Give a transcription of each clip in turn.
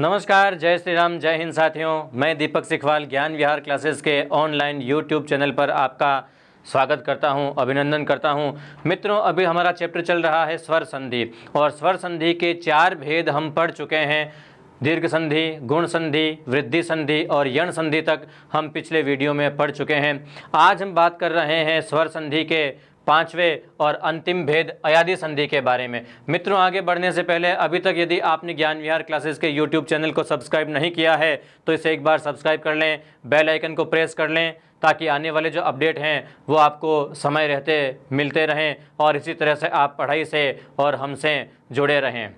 नमस्कार जय श्री राम जय हिंद साथियों मैं दीपक सिखवाल ज्ञान विहार क्लासेस के ऑनलाइन यूट्यूब चैनल पर आपका स्वागत करता हूं, अभिनंदन करता हूं। मित्रों अभी हमारा चैप्टर चल रहा है स्वर संधि और स्वर संधि के चार भेद हम पढ़ चुके हैं दीर्घ संधि गुण संधि वृद्धि संधि और यण संधि तक हम पिछले वीडियो में पढ़ चुके हैं आज हम बात कर रहे हैं स्वर संधि के पांचवें और अंतिम भेद अयाधि संधि के बारे में मित्रों आगे बढ़ने से पहले अभी तक यदि आपने ज्ञान विहार क्लासेस के यूट्यूब चैनल को सब्सक्राइब नहीं किया है तो इसे एक बार सब्सक्राइब कर लें बेल आइकन को प्रेस कर लें ताकि आने वाले जो अपडेट हैं वो आपको समय रहते मिलते रहें और इसी तरह से आप पढ़ाई से और हमसे जुड़े रहें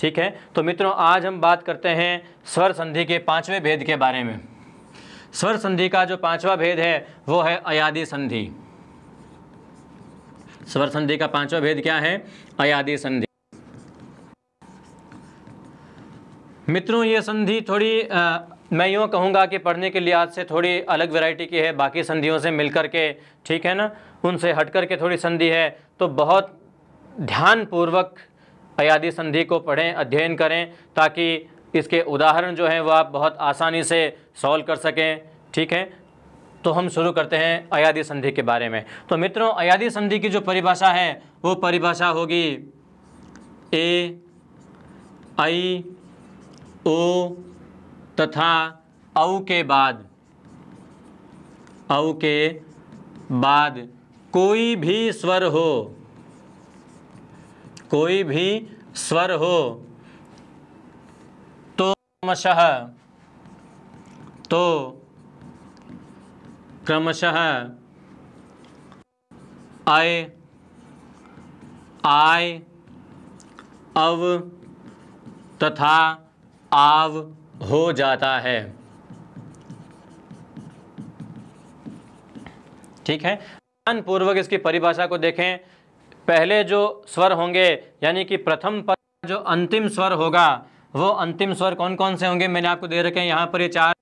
ठीक है तो मित्रों आज हम बात करते हैं स्वर संधि के पाँचवें भेद के बारे में स्वर संधि का जो पांचवा भेद है वो है अयाधि संधि स्वर संधि का पांचवा भेद क्या है अयादि संधि मित्रों ये संधि थोड़ी आ, मैं यूँ कहूँगा कि पढ़ने के लिहाज से थोड़ी अलग वैरायटी की है बाकी संधियों से मिलकर के ठीक है ना उनसे हट कर के थोड़ी संधि है तो बहुत ध्यानपूर्वक अयादि संधि को पढ़ें अध्ययन करें ताकि इसके उदाहरण जो हैं वो आप बहुत आसानी से सॉल्व कर सकें ठीक है तो हम शुरू करते हैं अयादी संधि के बारे में तो मित्रों अयादी संधि की जो परिभाषा है वो परिभाषा होगी ए आई ओ तथा औ के बाद औ के बाद कोई भी स्वर हो कोई भी स्वर हो तो मशह तो क्रमशः अय आय अव तथा आव हो जाता है ठीक है पूर्वक इसकी परिभाषा को देखें पहले जो स्वर होंगे यानी कि प्रथम पद जो अंतिम स्वर होगा वो अंतिम स्वर कौन कौन से होंगे मैंने आपको दे रखे हैं यहाँ पर ये चार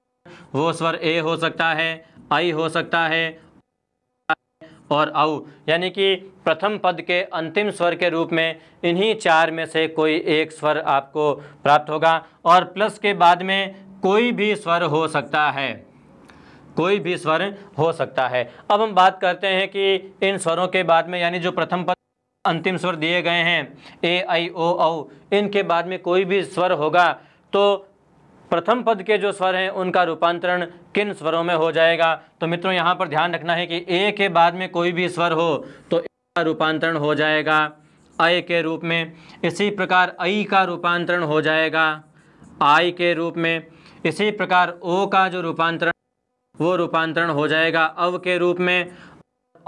वो स्वर ए हो सकता है आई हो सकता है और औ यानी कि प्रथम पद के अंतिम स्वर के रूप में इन्हीं चार में से कोई एक स्वर आपको प्राप्त होगा और प्लस के बाद में कोई भी स्वर हो सकता है कोई भी स्वर हो सकता है अब हम बात करते हैं कि इन स्वरों के बाद में यानी जो प्रथम पद अंतिम स्वर दिए गए हैं ए आई ओ औ इनके बाद में कोई भी स्वर होगा तो प्रथम पद के जो स्वर हैं उनका रूपांतरण किन स्वरों में हो जाएगा तो मित्रों यहाँ पर ध्यान रखना है कि ए के बाद में कोई भी स्वर हो तो का रूपांतरण हो जाएगा अय के रूप में इसी प्रकार ऐ का रूपांतरण हो जाएगा आई के रूप में इसी प्रकार ओ का जो रूपांतरण वो रूपांतरण हो जाएगा अव के रूप में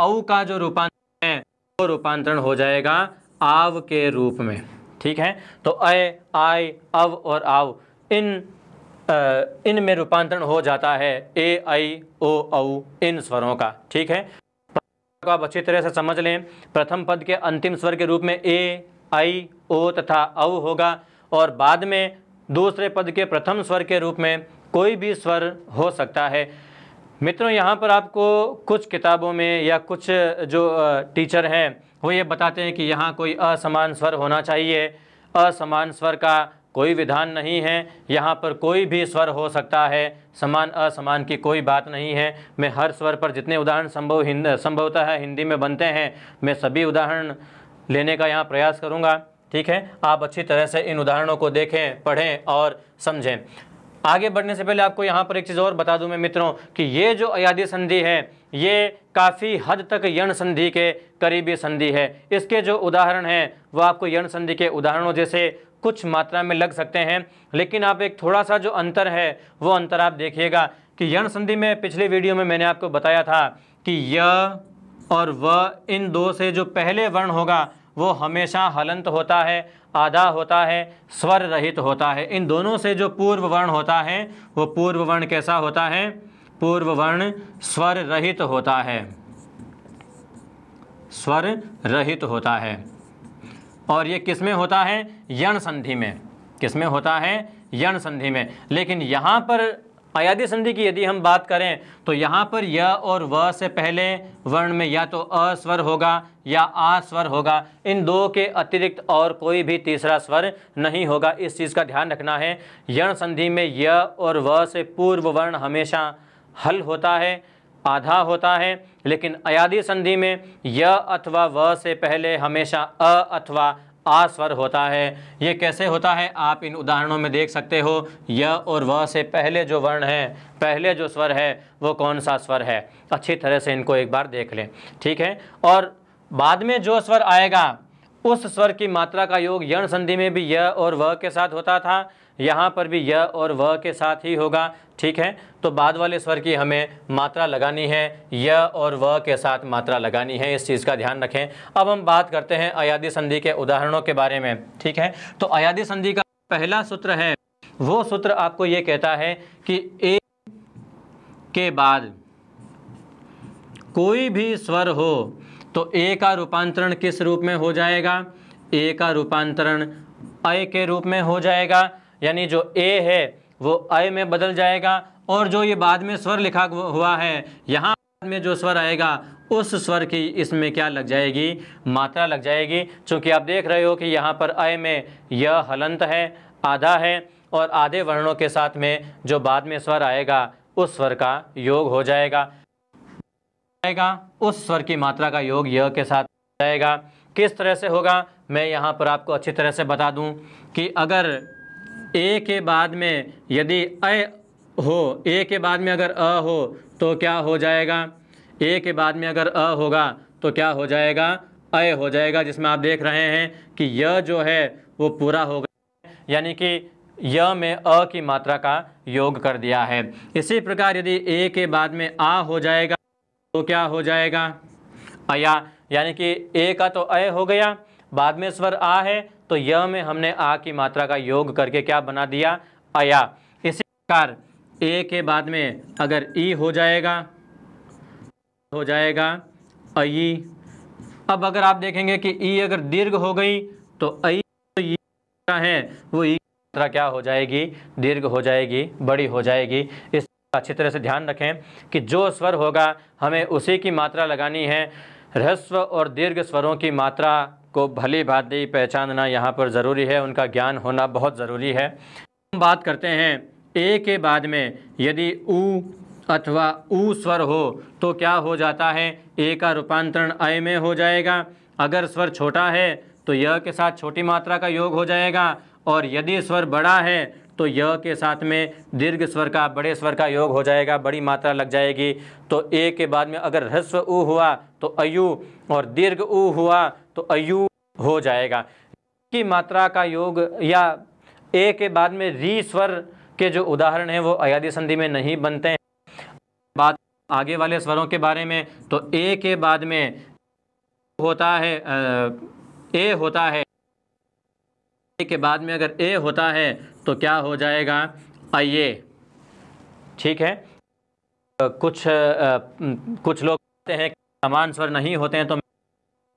औ का जो रूपांतरण है वो रूपांतरण हो जाएगा आव के रूप में ठीक है तो अय आय अव और आव इन इनमें रूपांतरण हो जाता है ए आई ओ औ इन स्वरों का ठीक है को आप अच्छी तरह से समझ लें प्रथम पद के अंतिम स्वर के रूप में ए आई ओ तथा औ होगा और बाद में दूसरे पद के प्रथम स्वर के रूप में कोई भी स्वर हो सकता है मित्रों यहाँ पर आपको कुछ किताबों में या कुछ जो टीचर हैं वो ये बताते हैं कि यहाँ कोई असमान स्वर होना चाहिए असमान स्वर का कोई विधान नहीं है यहाँ पर कोई भी स्वर हो सकता है समान असमान की कोई बात नहीं है मैं हर स्वर पर जितने उदाहरण संभव हिंद संभवतः हिंदी में बनते हैं मैं सभी उदाहरण लेने का यहाँ प्रयास करूँगा ठीक है आप अच्छी तरह से इन उदाहरणों को देखें पढ़ें और समझें आगे बढ़ने से पहले आपको यहाँ पर एक चीज़ और बता दूँ मैं मित्रों कि ये जो अयाधी संधि है ये काफ़ी हद तक यण संधि के करीबी संधि है इसके जो उदाहरण हैं वो आपको यण संधि के उदाहरणों जैसे कुछ मात्रा में लग सकते हैं लेकिन आप एक थोड़ा सा जो अंतर है वो अंतर आप देखिएगा कि यण संधि में पिछले वीडियो में मैंने आपको बताया था कि य और व इन दो से जो पहले वर्ण होगा वो हमेशा हलंत होता है आधा होता है स्वर रहित होता है इन दोनों से जो पूर्व वर्ण होता है वो पूर्व वर्ण कैसा होता है पूर्व वर्ण स्वर रहित होता है स्वर रहित होता है और ये किस में होता है यण संधि में किस में होता है यण संधि में लेकिन यहाँ पर अयादी संधि की यदि हम बात करें तो यहाँ पर य और व से पहले वर्ण में या तो अस्वर होगा या आ स्वर होगा इन दो के अतिरिक्त और कोई भी तीसरा स्वर नहीं होगा इस चीज़ का ध्यान रखना है यण संधि में य और व से पूर्व वर्ण हमेशा हल होता है आधा होता है लेकिन अयादी संधि में य अथवा व से पहले हमेशा अ अथवा आ स्वर होता है ये कैसे होता है आप इन उदाहरणों में देख सकते हो य और व से पहले जो वर्ण है पहले जो स्वर है वो कौन सा स्वर है अच्छी तरह से इनको एक बार देख लें ठीक है और बाद में जो स्वर आएगा उस स्वर की मात्रा का योग यण संधि में भी य और व के साथ होता था यहाँ पर भी य और व के साथ ही होगा ठीक है तो बाद वाले स्वर की हमें मात्रा लगानी है य और व के साथ मात्रा लगानी है इस चीज़ का ध्यान रखें अब हम बात करते हैं अयादी संधि के उदाहरणों के बारे में ठीक है तो अयादी संधि का पहला सूत्र है वो सूत्र आपको ये कहता है कि ए के बाद कोई भी स्वर हो तो ए का रूपांतरण किस रूप में हो जाएगा ए का रूपांतरण अय के रूप में हो जाएगा यानी जो ए है वो अय में बदल जाएगा और जो ये बाद में स्वर लिखा हुआ है यहाँ में जो स्वर आएगा उस स्वर की इसमें क्या लग जाएगी मात्रा लग जाएगी चूँकि आप देख रहे हो कि यहाँ पर अय में यह हलंत है आधा है और आधे वर्णों के साथ में जो बाद में स्वर आएगा उस स्वर का योग हो जाएगा आएगा उस स्वर की मात्रा का योग यह के साथ जाएगा किस तरह से होगा मैं यहाँ पर आपको अच्छी तरह से बता दूँ कि अगर ए के बाद में यदि अ हो ए के बाद में अगर अ हो तो क्या हो जाएगा ए के बाद में अगर अ होगा तो क्या हो जाएगा अय हो जाएगा जिसमें आप देख रहे हैं कि य जो है वो पूरा हो गया यानी कि य में अ की मात्रा का योग कर दिया है इसी प्रकार यदि ए के बाद में आ हो जाएगा तो क्या हो जाएगा अया यानी कि ए का तो अ हो गया बाद में स्वर आ है तो यह में हमने आ की मात्रा का योग करके क्या बना दिया अया इसी प्रकार ए के बाद में अगर ई हो जाएगा हो जाएगा अई अब अगर आप देखेंगे कि ई अगर दीर्घ हो गई तो अई तो ई है वो ई मात्रा क्या हो जाएगी दीर्घ हो जाएगी बड़ी हो जाएगी इस अच्छी तरह से ध्यान रखें कि जो स्वर होगा हमें उसी की मात्रा लगानी है ह्रस्व और दीर्घ स्वरों की मात्रा को भली भांति पहचानना यहाँ पर ज़रूरी है उनका ज्ञान होना बहुत ज़रूरी है हम बात करते हैं ए के बाद में यदि ऊ अथवा ऊ स्वर हो तो क्या हो जाता है ए का रूपांतरण अय में हो जाएगा अगर स्वर छोटा है तो यह के साथ छोटी मात्रा का योग हो जाएगा और यदि स्वर बड़ा है तो य के साथ में दीर्घ स्वर का बड़े स्वर का योग हो जाएगा बड़ी मात्रा लग जाएगी तो ए के बाद में अगर ह्रस्व ऊ हुआ तो अयु और दीर्घ ऊ हुआ तो अयु हो जाएगा की मात्रा का योग या ए के बाद में री स्वर के जो उदाहरण हैं वो अयादी संधि में नहीं बनते हैं बात आगे वाले स्वरों के बारे में तो ए के बाद में होता है ए होता है के बाद में अगर ए होता है तो क्या हो जाएगा ए ठीक है कुछ कुछ लोग कहते हैं समान स्वर नहीं होते हैं तो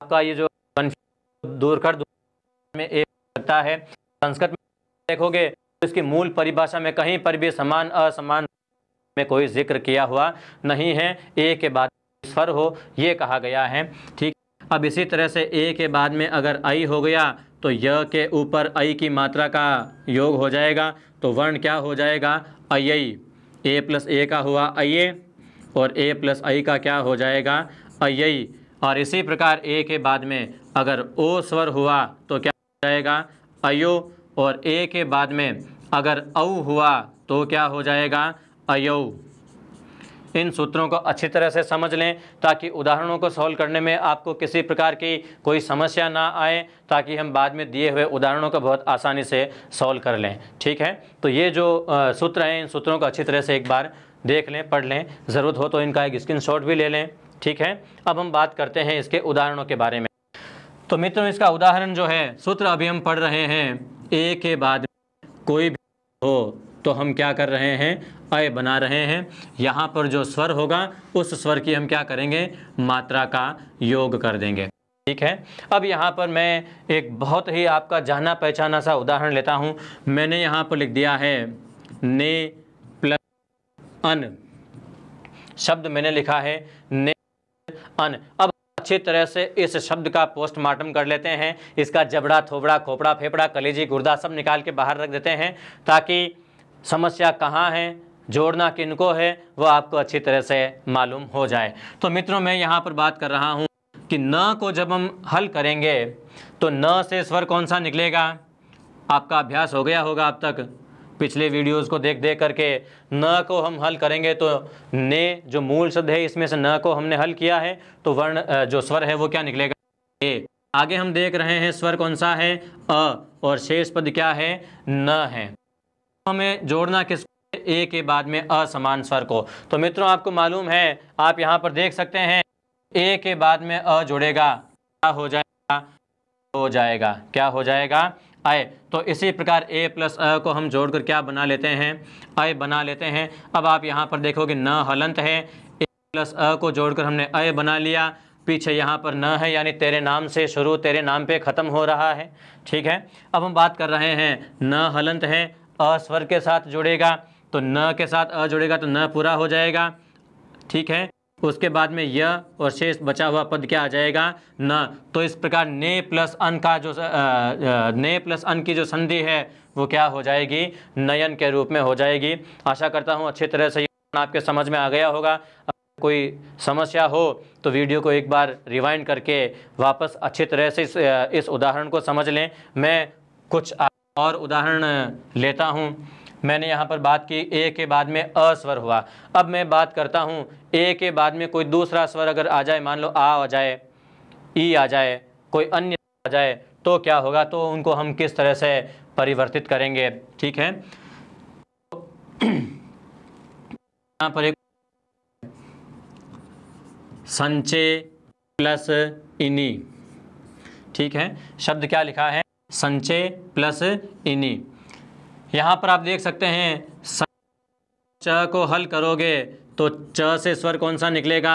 आपका ये जो दूर कर दूर में ए सकता है संस्कृत में देखोगे तो इसकी मूल परिभाषा में कहीं पर भी समान असमान में कोई जिक्र किया हुआ नहीं है ए के बाद स्वर हो ये कहा गया है ठीक अब इसी तरह से ए के बाद में अगर आई हो गया तो य के ऊपर अई की मात्रा का योग हो जाएगा तो वर्ण क्या हो जाएगा अयई ए प्लस ए का हुआ अये और ए प्लस आई का क्या हो जाएगा अय और इसी प्रकार ए के बाद में अगर ओ स्वर हुआ तो क्या हो जाएगा अयो और ए के बाद में अगर औ हुआ तो क्या हो जाएगा अयो इन सूत्रों को अच्छी तरह से समझ लें ताकि उदाहरणों को सॉल्व करने में आपको किसी प्रकार की कोई समस्या ना आए ताकि हम बाद में दिए हुए उदाहरणों को बहुत आसानी से सॉल्व कर लें ठीक है तो ये जो सूत्र हैं इन सूत्रों को अच्छी तरह से एक बार देख लें पढ़ लें ज़रूरत हो तो इनका एक शॉट भी ले लें ठीक है अब हम बात करते हैं इसके उदाहरणों के बारे में तो मित्रों इसका उदाहरण जो है सूत्र अभी हम पढ़ रहे हैं ए के बाद कोई भी हो तो हम क्या कर रहे हैं अय बना रहे हैं यहाँ पर जो स्वर होगा उस स्वर की हम क्या करेंगे मात्रा का योग कर देंगे ठीक है अब यहाँ पर मैं एक बहुत ही आपका जाना पहचाना सा उदाहरण लेता हूँ मैंने यहाँ पर लिख दिया है ने प्लस अन शब्द मैंने लिखा है ने अन अब अच्छी तरह से इस शब्द का पोस्टमार्टम कर लेते हैं इसका जबड़ा थोबड़ा खोपड़ा फेफड़ा कलेजी गुर्दा सब निकाल के बाहर रख देते हैं ताकि समस्या कहाँ है जोड़ना किनको है वह आपको अच्छी तरह से मालूम हो जाए तो मित्रों मैं यहाँ पर बात कर रहा हूँ कि न को जब हम हल करेंगे तो न से स्वर कौन सा निकलेगा आपका अभ्यास हो गया होगा अब तक पिछले वीडियोस को देख देख करके न को हम हल करेंगे तो ने जो मूल शब्द है इसमें से न को हमने हल किया है तो वर्ण जो स्वर है वो क्या निकलेगा ए आगे हम देख रहे हैं स्वर कौन सा है अ और शेष पद क्या है न है हमें जोड़ना किस ए के बाद में असमान स्वर को तो मित्रों आपको मालूम है आप यहाँ पर देख सकते हैं ए के बाद में अ जुड़ेगा क्या हो जाएगा हो जाएगा क्या हो जाएगा आय तो इसी प्रकार ए प्लस अ को हम जोड़कर क्या बना लेते हैं अय बना लेते हैं अब आप यहाँ पर देखोगे न हलंत है ए प्लस अ को जोड़कर हमने अय बना लिया पीछे यहाँ पर न है यानी तेरे नाम से शुरू तेरे नाम पे ख़त्म हो रहा है ठीक है अब हम बात कर रहे हैं न हलंत है अ स्वर के साथ जुड़ेगा तो न के साथ अ जुड़ेगा तो न पूरा हो जाएगा ठीक है उसके बाद में य और शेष बचा हुआ पद क्या आ जाएगा न तो इस प्रकार ने प्लस अन का जो ने प्लस अन की जो संधि है वो क्या हो जाएगी नयन के रूप में हो जाएगी आशा करता हूँ अच्छी तरह से आपके समझ में आ गया होगा कोई समस्या हो तो वीडियो को एक बार रिवाइंड करके वापस अच्छी तरह से इस, इस उदाहरण को समझ लें मैं कुछ और उदाहरण लेता हूँ मैंने यहाँ पर बात की ए के बाद में अस्वर हुआ अब मैं बात करता हूँ ए के बाद में कोई दूसरा स्वर अगर आ जाए मान लो आ आ जाए ई आ जाए कोई अन्य आ जाए तो क्या होगा तो उनको हम किस तरह से परिवर्तित करेंगे ठीक है यहाँ पर एक संचय प्लस इनी ठीक है शब्द क्या लिखा है संचय प्लस इनी यहाँ पर आप देख सकते हैं च को हल करोगे तो च से स्वर कौन सा निकलेगा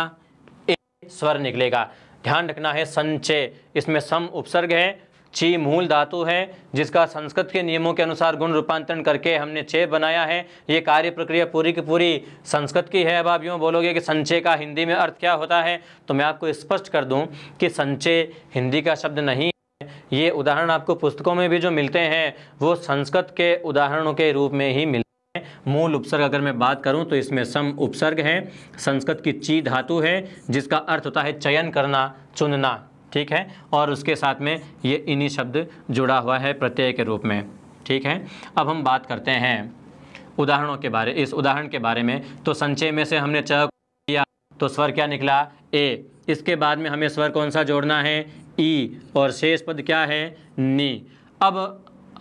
ए स्वर निकलेगा ध्यान रखना है संचय इसमें सम उपसर्ग है ची मूल धातु है जिसका संस्कृत के नियमों के अनुसार गुण रूपांतरण करके हमने चे बनाया है ये कार्य प्रक्रिया पूरी की पूरी संस्कृत की है अब आप यूँ बोलोगे कि संचय का हिंदी में अर्थ क्या होता है तो मैं आपको स्पष्ट कर दूं कि संचय हिंदी का शब्द नहीं ये उदाहरण आपको पुस्तकों में भी जो मिलते हैं वो संस्कृत के उदाहरणों के रूप में ही मिलते हैं मूल उपसर्ग अगर मैं बात करूं तो इसमें सम उपसर्ग है संस्कृत की ची धातु है जिसका अर्थ होता है चयन करना चुनना ठीक है और उसके साथ में ये इन्हीं शब्द जुड़ा हुआ है प्रत्यय के रूप में ठीक है अब हम बात करते हैं उदाहरणों के बारे इस उदाहरण के बारे में तो संचय में से हमने चय किया तो स्वर क्या निकला ए इसके बाद में हमें स्वर कौन सा जोड़ना है ई और शेष पद क्या है नी अब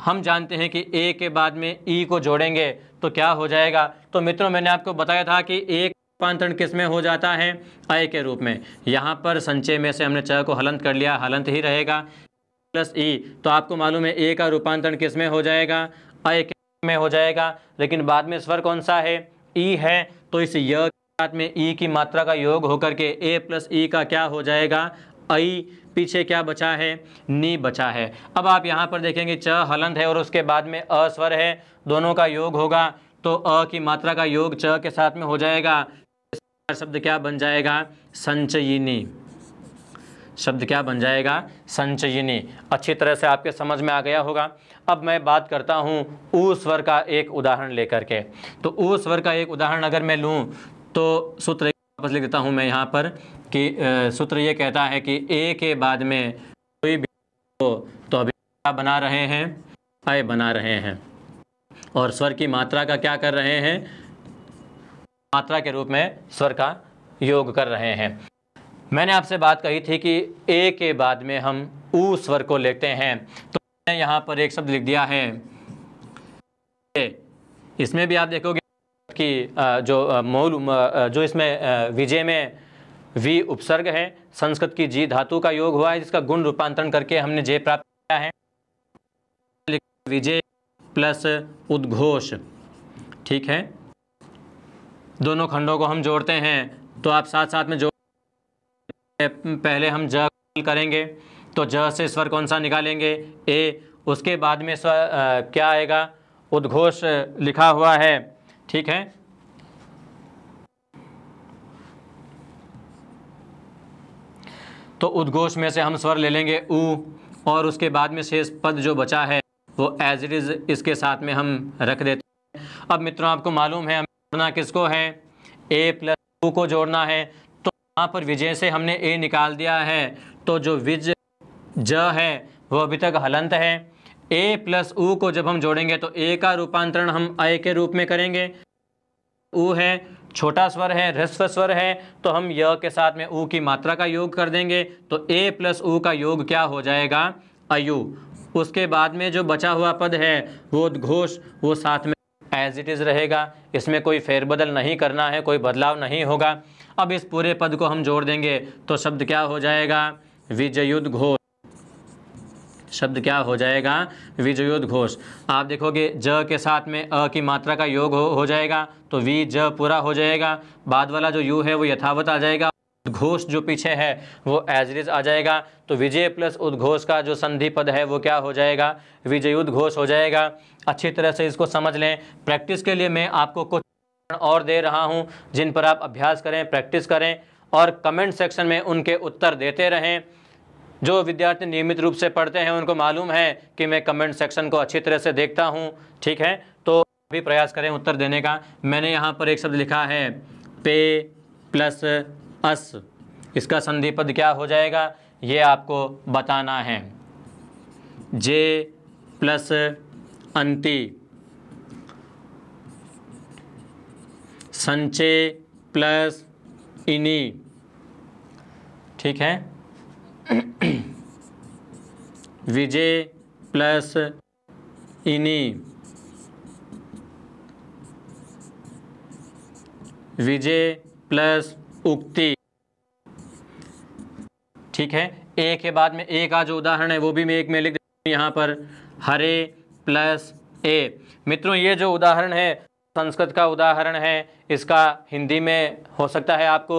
हम जानते हैं कि ए के बाद में ई को जोड़ेंगे तो क्या हो जाएगा तो मित्रों मैंने आपको बताया था कि एक रूपांतरण किस में हो जाता है अय के रूप में यहाँ पर संचय में से हमने चय को हलंत कर लिया हलंत ही रहेगा प्लस ई तो आपको मालूम है ए का रूपांतरण किस में हो जाएगा अय के में हो जाएगा लेकिन बाद में स्वर कौन सा है ई है तो इस य के साथ में ई की मात्रा का योग होकर के ए प्लस ई का क्या हो जाएगा अई पीछे क्या बचा है नी बचा है अब आप यहाँ पर देखेंगे च हलंत है और उसके बाद में अस्वर है दोनों का योग होगा तो अ की मात्रा का योग च के साथ में हो जाएगा शब्द क्या बन जाएगा संचयिनी शब्द क्या बन जाएगा संचयिनी अच्छी तरह से आपके समझ में आ गया होगा अब मैं बात करता हूँ ऊ स्वर का एक उदाहरण लेकर के तो ऊ स्वर का एक उदाहरण अगर मैं लूँ तो सूत्र वापस लिख देता हूँ मैं यहाँ पर कि सूत्र ये कहता है कि ए के बाद में कोई भी हो तो अभी क्या बना रहे हैं अय बना रहे हैं और स्वर की मात्रा का क्या कर रहे हैं मात्रा के रूप में स्वर का योग कर रहे हैं मैंने आपसे बात कही थी कि ए के बाद में हम ऊ स्वर को लेते हैं तो मैंने यहाँ पर एक शब्द लिख दिया है इसमें भी आप देखोगे की जो मूल जो इसमें विजय में वी उपसर्ग है संस्कृत की जी धातु का योग हुआ है जिसका गुण रूपांतरण करके हमने जय प्राप्त किया है विजय प्लस उद्घोष ठीक है दोनों खंडों को हम जोड़ते हैं तो आप साथ साथ में जो पहले हम ज करेंगे तो ज से स्वर कौन सा निकालेंगे ए उसके बाद में स्वर क्या आएगा उद्घोष लिखा हुआ है ठीक है तो उद्घोष में से हम स्वर ले लेंगे ऊ और उसके बाद में शेष पद जो बचा है वो एज इट इज़ इसके साथ में हम रख देते हैं अब मित्रों आपको मालूम है हमें जोड़ना किसको है ए प्लस ऊ को जोड़ना है तो यहाँ पर विजय से हमने ए निकाल दिया है तो जो विज ज है वो अभी तक हलंत है ए प्लस ऊ को जब हम जोड़ेंगे तो ए का रूपांतरण हम आय के रूप में करेंगे ऊ है छोटा स्वर है ह्रस्व स्वर है तो हम य के साथ में ऊ की मात्रा का योग कर देंगे तो ए प्लस ऊ का योग क्या हो जाएगा अयु उसके बाद में जो बचा हुआ पद है वो घोष वो साथ में एज इट इज़ रहेगा इसमें कोई फेरबदल नहीं करना है कोई बदलाव नहीं होगा अब इस पूरे पद को हम जोड़ देंगे तो शब्द क्या हो जाएगा विजयुद्ध घोष शब्द क्या हो जाएगा घोष आप देखोगे ज के साथ में अ की मात्रा का योग हो, हो जाएगा तो वी ज पूरा हो जाएगा बाद वाला जो यू है वो यथावत आ जाएगा उद्घोष जो पीछे है वो एजरिज आ जाएगा तो विजय प्लस उद्घोष का जो संधि पद है वो क्या हो जाएगा घोष हो जाएगा अच्छी तरह से इसको समझ लें प्रैक्टिस के लिए मैं आपको कुछ और दे रहा हूँ जिन पर आप अभ्यास करें प्रैक्टिस करें और कमेंट सेक्शन में उनके उत्तर देते रहें जो विद्यार्थी नियमित रूप से पढ़ते हैं उनको मालूम है कि मैं कमेंट सेक्शन को अच्छी तरह से देखता हूँ ठीक है तो भी प्रयास करें उत्तर देने का मैंने यहाँ पर एक शब्द लिखा है पे प्लस अस इसका संधि पद क्या हो जाएगा ये आपको बताना है जे प्लस अंति संचय प्लस इनी ठीक है विजय प्लस इनी विजय प्लस उक्ति ठीक है ए के बाद में ए का जो उदाहरण है वो भी मैं एक में लिख देता हूँ यहाँ पर हरे प्लस ए मित्रों ये जो उदाहरण है संस्कृत का उदाहरण है इसका हिंदी में हो सकता है आपको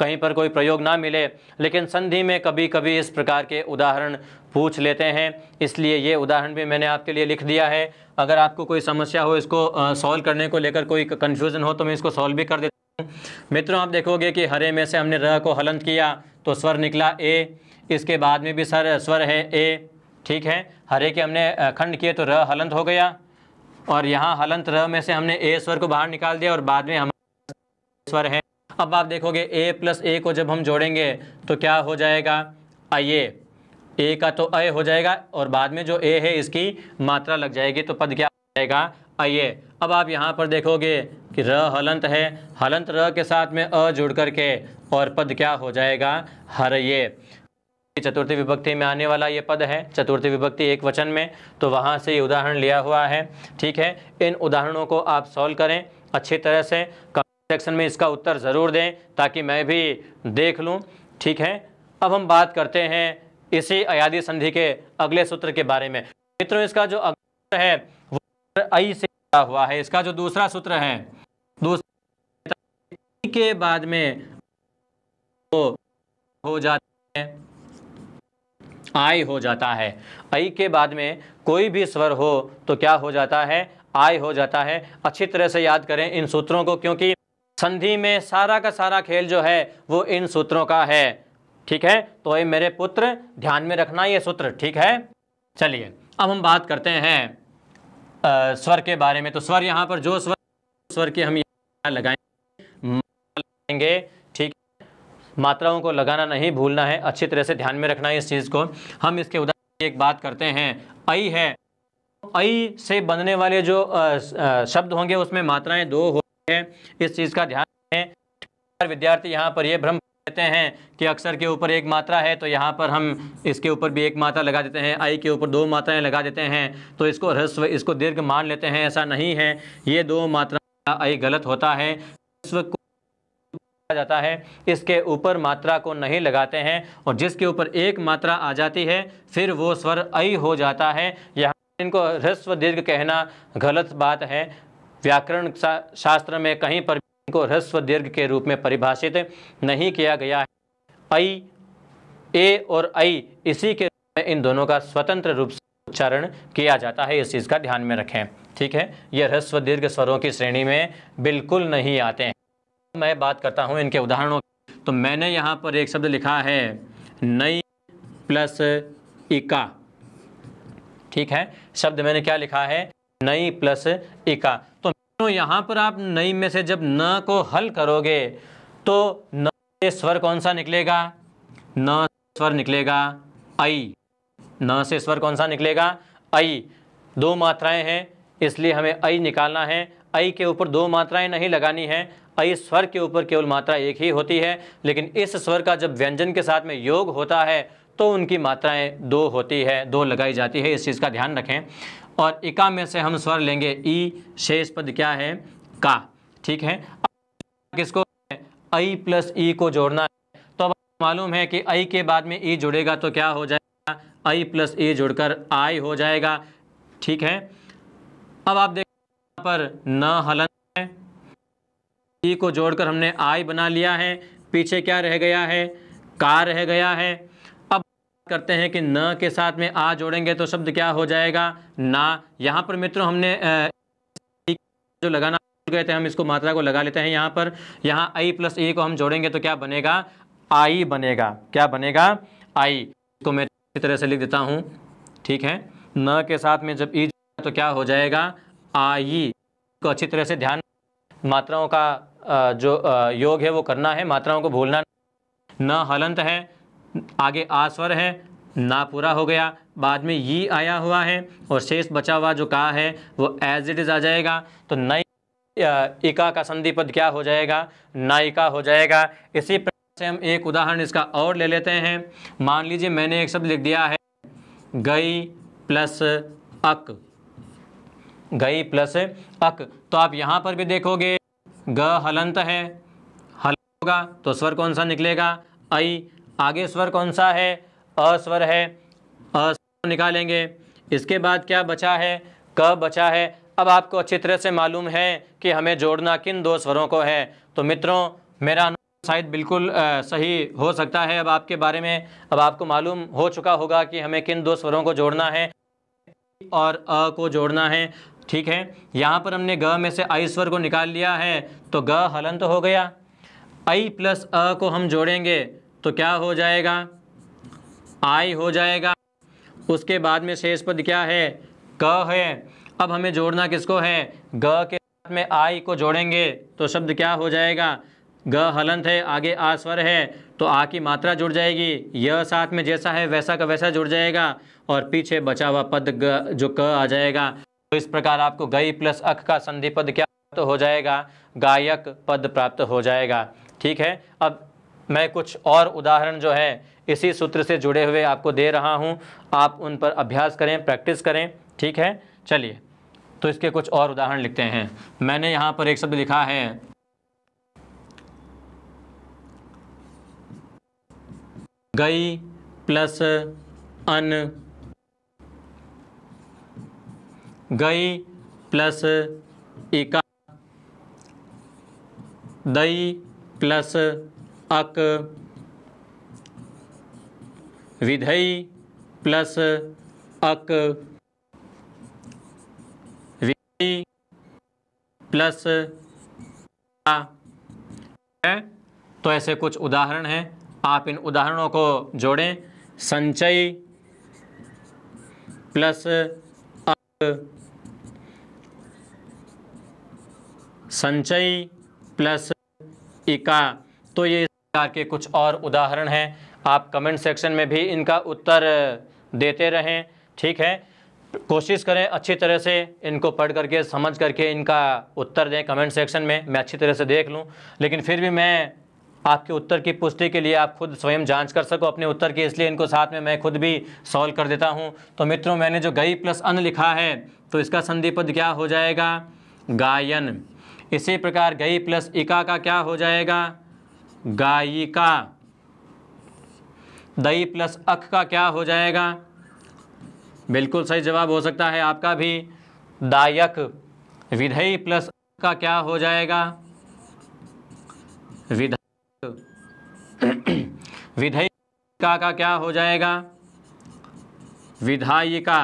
कहीं पर कोई प्रयोग ना मिले लेकिन संधि में कभी कभी इस प्रकार के उदाहरण पूछ लेते हैं इसलिए ये उदाहरण भी मैंने आपके लिए लिख दिया है अगर आपको कोई समस्या हो इसको सॉल्व करने को लेकर कोई कन्फ्यूज़न हो तो मैं इसको सॉल्व भी कर देता हूँ मित्रों आप देखोगे कि हरे में से हमने र को हलंत किया तो स्वर निकला ए इसके बाद में भी सर स्वर है ए ठीक है हरे के हमने खंड किए तो र हलंत हो गया और यहाँ हलंत र में से हमने ए स्वर को बाहर निकाल दिया और बाद में हमारे स्वर है अब आप देखोगे ए प्लस ए को जब हम जोड़ेंगे तो क्या हो जाएगा आइए ए का तो अ हो जाएगा और बाद में जो ए है इसकी मात्रा लग जाएगी तो पद क्या हो जाएगा आइए अब आप यहाँ पर देखोगे कि र हलंत है हलंत र के साथ में अ जुड़ करके और पद क्या हो जाएगा हर ये चतुर्थी विभक्ति में आने वाला ये पद है चतुर्थी विभक्ति एक वचन में तो वहाँ से ये उदाहरण लिया हुआ है ठीक है इन उदाहरणों को आप सॉल्व करें अच्छी तरह से सेक्शन में इसका उत्तर ज़रूर दें ताकि मैं भी देख लूँ ठीक है अब हम बात करते हैं इसी अयादी संधि के अगले सूत्र के बारे में मित्रों इसका जो अगला है वो आई से हुआ है इसका जो दूसरा सूत्र है दूसरा के बाद में वो हो जाते है आय हो जाता है आई के बाद में कोई भी स्वर हो तो क्या हो जाता है आय हो जाता है अच्छी तरह से याद करें इन सूत्रों को क्योंकि संधि में सारा का सारा खेल जो है वो इन सूत्रों का है ठीक है तो ये मेरे पुत्र ध्यान में रखना ये सूत्र ठीक है चलिए अब हम बात करते हैं आ, स्वर के बारे में तो स्वर यहाँ पर जो स्वर स्वर की हम लगाएंगे ठीक मात्राओं को लगाना नहीं भूलना है अच्छी तरह से ध्यान में रखना है इस चीज़ को हम इसके उदाहरण की एक बात करते हैं आई है आई से बनने वाले जो आ, आ, शब्द होंगे उसमें मात्राएं दो हो है इस चीज़ का ध्यान रखें विद्यार्थी यहाँ पर ये भ्रम कहते हैं कि अक्षर के ऊपर एक मात्रा है तो यहाँ पर हम इसके ऊपर भी एक मात्रा लगा देते हैं आई के ऊपर दो मात्राएं लगा देते हैं तो इसको ह्रस्व इसको दीर्घ मान लेते हैं ऐसा नहीं है ये दो मात्रा आई गलत होता है ह्रस्व को जाता है इसके ऊपर मात्रा को नहीं लगाते हैं और जिसके ऊपर एक मात्रा आ जाती है फिर वो स्वर आई हो जाता है यहाँ इनको ह्रस्व दीर्घ कहना गलत बात है व्याकरण शास्त्र में कहीं पर इनको ह्रस्व दीर्घ के रूप में परिभाषित नहीं किया गया है ऐ ए और ऐ इसी के में इन दोनों का स्वतंत्र रूप से उच्चारण किया जाता है इस चीज़ का ध्यान में रखें ठीक है ये ह्रस्व दीर्घ स्वरों की श्रेणी में बिल्कुल नहीं आते हैं मैं बात करता हूँ इनके उदाहरणों की तो मैंने यहाँ पर एक शब्द लिखा है नई प्लस इका ठीक है शब्द मैंने क्या लिखा है नई प्लस इका तो तो यहाँ पर आप नई में से जब न को हल करोगे तो न से स्वर कौन सा निकलेगा न स्वर निकलेगा आई न से स्वर कौन सा निकलेगा आई दो मात्राएं हैं इसलिए हमें आई निकालना है आई के ऊपर दो मात्राएं नहीं लगानी है आई स्वर के ऊपर केवल मात्रा एक ही होती है लेकिन इस स्वर का जब व्यंजन के साथ में योग होता है तो उनकी मात्राएं दो होती है दो लगाई जाती है इस चीज़ का ध्यान रखें और इका में से हम स्वर लेंगे ई शेष पद क्या है का ठीक है किसको आई प्लस ई को जोड़ना है तो अब मालूम है कि आई के बाद में ई जुड़ेगा तो क्या हो जाएगा आई प्लस ई जुड़कर आई हो जाएगा ठीक है अब आप देख पर न हलन है ई को जोड़कर हमने आई बना लिया है पीछे क्या रह गया है का रह गया है करते हैं कि न के साथ में आ जोड़ेंगे तो शब्द क्या हो जाएगा ना यहाँ पर मित्रों हमने जो लगाना गए थे हम इसको मात्रा को लगा लेते हैं यहाँ पर यहाँ आई प्लस ए को हम जोड़ेंगे तो क्या बनेगा आई बनेगा क्या बनेगा आई को मैं इसी तरह से लिख देता हूँ ठीक है न के साथ में जब ई तो क्या हो जाएगा आई को अच्छी तरह से ध्यान मात्राओं का जो योग है वो करना है मात्राओं को भूलना न हलंत है आगे आ स्वर है ना पूरा हो गया बाद में ये आया हुआ है और शेष बचा हुआ जो का है वो एज इट इज़ आ जाएगा तो नई इका का संधि पद क्या हो जाएगा नायिका हो जाएगा इसी प्रकार से हम एक उदाहरण इसका और ले लेते हैं मान लीजिए मैंने एक शब्द लिख दिया है गई प्लस अक गई प्लस अक तो आप यहाँ पर भी देखोगे ग हलंत है हल होगा तो स्वर कौन सा निकलेगा आई आगे स्वर कौन सा है अस्वर है अस्वर निकालेंगे इसके बाद क्या बचा है क बचा है अब आपको अच्छी तरह से मालूम है कि हमें जोड़ना किन दो स्वरों को है तो मित्रों मेरा शायद बिल्कुल सही हो सकता है अब आपके बारे में अब आपको मालूम हो चुका होगा कि हमें किन दो स्वरों को जोड़ना है और अ को जोड़ना है ठीक है यहाँ पर हमने ग में से आई स्वर को निकाल लिया है तो ग हलंत तो हो गया आई प्लस अ को हम जोड़ेंगे तो क्या हो जाएगा आई हो जाएगा उसके बाद में शेष पद क्या है क है अब हमें जोड़ना किसको है ग के साथ में आई को जोड़ेंगे तो शब्द क्या हो जाएगा ग हलंत है आगे आ स्वर है तो आ की मात्रा जुड़ जाएगी य साथ में जैसा है वैसा का वैसा जुड़ जाएगा और पीछे बचा हुआ पद ग जो क आ जाएगा तो इस प्रकार आपको गई प्लस अख का संधि पद क्या प्राप्त हो जाएगा गायक पद प्राप्त हो जाएगा ठीक है अब मैं कुछ और उदाहरण जो है इसी सूत्र से जुड़े हुए आपको दे रहा हूँ आप उन पर अभ्यास करें प्रैक्टिस करें ठीक है चलिए तो इसके कुछ और उदाहरण लिखते हैं मैंने यहाँ पर एक शब्द लिखा है गई प्लस अन गई प्लस इका दई प्लस अक विधेय प्लस अक विधेय प्लस आ तो ऐसे कुछ उदाहरण हैं आप इन उदाहरणों को जोड़ें संचय प्लस अक संचय प्लस इका तो ये प्रकार के कुछ और उदाहरण हैं आप कमेंट सेक्शन में भी इनका उत्तर देते रहें ठीक है कोशिश करें अच्छी तरह से इनको पढ़ करके समझ करके इनका उत्तर दें कमेंट सेक्शन में मैं अच्छी तरह से देख लूँ लेकिन फिर भी मैं आपके उत्तर की पुष्टि के लिए आप खुद स्वयं जांच कर सको अपने उत्तर की इसलिए इनको साथ में मैं खुद भी सॉल्व कर देता हूं तो मित्रों मैंने जो गई प्लस अन लिखा है तो इसका संधिपद क्या हो जाएगा गायन इसी प्रकार गई प्लस इका का क्या हो जाएगा गायिका दई प्लस अख का क्या हो जाएगा बिल्कुल सही जवाब हो सकता है आपका भी दायक विधेयी प्लस का क्या हो जाएगा विधायक विधेयिका का क्या हो जाएगा विधायिका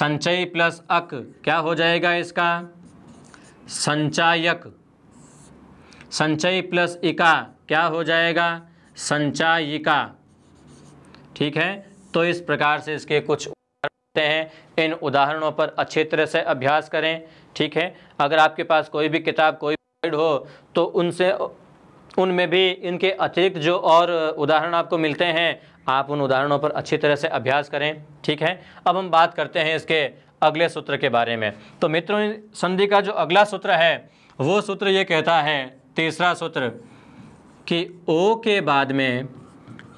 संचय प्लस अक क्या हो जाएगा इसका संचायक संचय प्लस इका क्या हो जाएगा संचायिका ठीक है तो इस प्रकार से इसके कुछ होते हैं इन उदाहरणों पर अच्छे तरह से अभ्यास करें ठीक है अगर आपके पास कोई भी किताब कोई गाइड हो तो उनसे उनमें भी इनके अतिरिक्त जो और उदाहरण आपको मिलते हैं आप उन उदाहरणों पर अच्छी तरह से अभ्यास करें ठीक है अब हम बात करते हैं इसके अगले सूत्र के बारे में तो मित्रों संधि का जो अगला सूत्र है वो सूत्र ये कहता है तीसरा सूत्र कि ओ के बाद में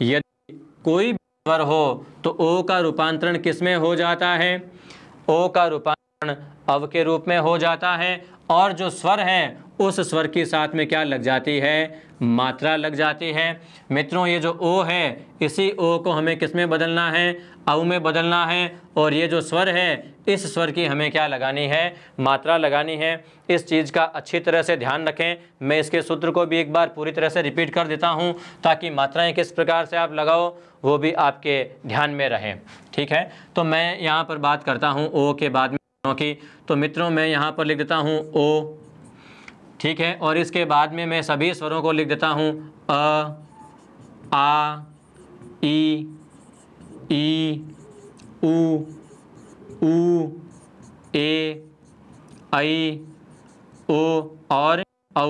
यदि कोई स्वर हो तो ओ का रूपांतरण किस में हो जाता है ओ का रूपांतरण अव के रूप में हो जाता है और जो स्वर है उस स्वर के साथ में क्या लग जाती है मात्रा लग जाती है मित्रों ये जो ओ है इसी ओ को हमें किस में बदलना है अव में बदलना है और ये जो स्वर है इस स्वर की हमें क्या लगानी है मात्रा लगानी है इस चीज़ का अच्छी तरह से ध्यान रखें मैं इसके सूत्र को भी एक बार पूरी तरह से रिपीट कर देता हूँ ताकि मात्राएँ किस प्रकार से आप लगाओ वो भी आपके ध्यान में रहें ठीक है तो मैं यहाँ पर बात करता हूँ ओ के बाद में की तो मित्रों मैं यहाँ पर लिख देता हूँ ओ ठीक है और इसके बाद में मैं सभी स्वरों को लिख देता हूँ अ आ ई ई उ ऊ ए आई ओ और औ